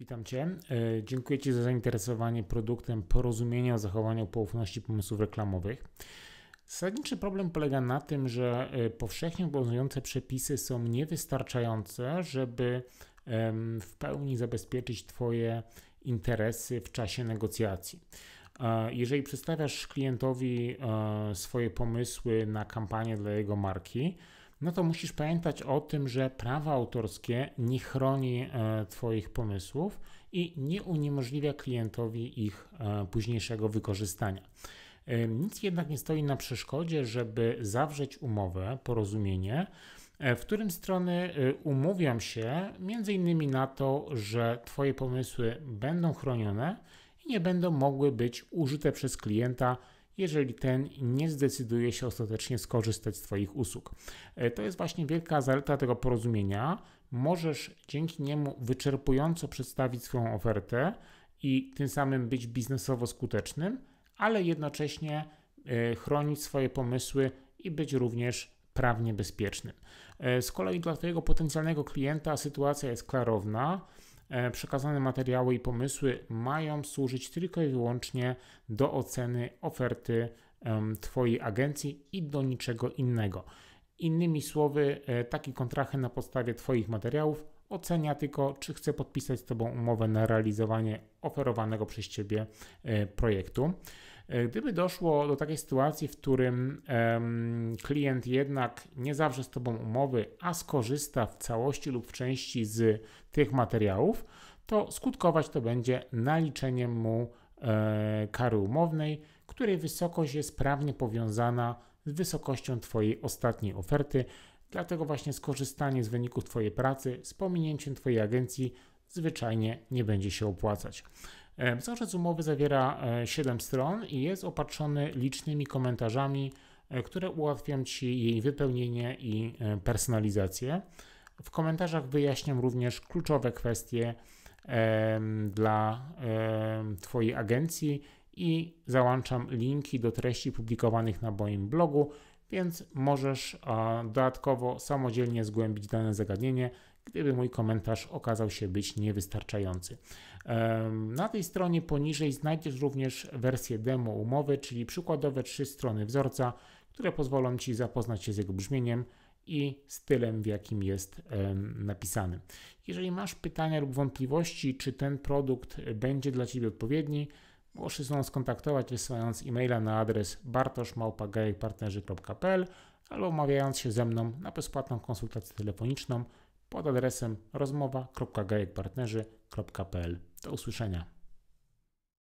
Witam Cię. E, dziękuję Ci za zainteresowanie produktem porozumienia o zachowaniu poufności pomysłów reklamowych. Zasadniczy problem polega na tym, że e, powszechnie obowiązujące przepisy są niewystarczające, żeby w pełni zabezpieczyć Twoje interesy w czasie negocjacji. E, jeżeli przedstawiasz klientowi swoje pomysły na kampanię dla jego marki, no to musisz pamiętać o tym, że prawa autorskie nie chroni e, Twoich pomysłów i nie uniemożliwia klientowi ich e, późniejszego wykorzystania. E, nic jednak nie stoi na przeszkodzie, żeby zawrzeć umowę, porozumienie, w którym strony umówią się między innymi na to, że Twoje pomysły będą chronione i nie będą mogły być użyte przez klienta jeżeli ten nie zdecyduje się ostatecznie skorzystać z Twoich usług. E, to jest właśnie wielka zaleta tego porozumienia. Możesz dzięki niemu wyczerpująco przedstawić swoją ofertę i tym samym być biznesowo skutecznym, ale jednocześnie e, chronić swoje pomysły i być również prawnie bezpiecznym. E, z kolei dla Twojego potencjalnego klienta sytuacja jest klarowna E, przekazane materiały i pomysły mają służyć tylko i wyłącznie do oceny oferty Twojej agencji i do niczego innego. Innymi słowy, e, taki kontrahent na podstawie Twoich materiałów ocenia tylko, czy chce podpisać z Tobą umowę na realizowanie oferowanego przez Ciebie e, projektu. E, gdyby doszło do takiej sytuacji, w którym um, klient jednak nie zawrze z Tobą umowy, a skorzysta w całości lub w części z tych materiałów, to skutkować to będzie naliczeniem mu e, kary umownej, której wysokość jest prawnie powiązana z wysokością Twojej ostatniej oferty. Dlatego właśnie skorzystanie z wyników Twojej pracy z pominięciem Twojej agencji zwyczajnie nie będzie się opłacać. E, wzorzec umowy zawiera 7 e, stron i jest opatrzony licznymi komentarzami, e, które ułatwią Ci jej wypełnienie i personalizację. W komentarzach wyjaśniam również kluczowe kwestie dla Twojej agencji i załączam linki do treści publikowanych na moim blogu, więc możesz dodatkowo samodzielnie zgłębić dane zagadnienie, gdyby mój komentarz okazał się być niewystarczający. Na tej stronie poniżej znajdziesz również wersję demo umowy, czyli przykładowe trzy strony wzorca, które pozwolą Ci zapoznać się z jego brzmieniem i stylem, w jakim jest napisany. Jeżeli masz pytania lub wątpliwości, czy ten produkt będzie dla Ciebie odpowiedni, Możesz z nami skontaktować wysyłając e-maila na adres bartoszmałpa.gaypartnerzy.pl albo umawiając się ze mną na bezpłatną konsultację telefoniczną pod adresem rozmowa@gajekpartnerzy.pl. Do usłyszenia.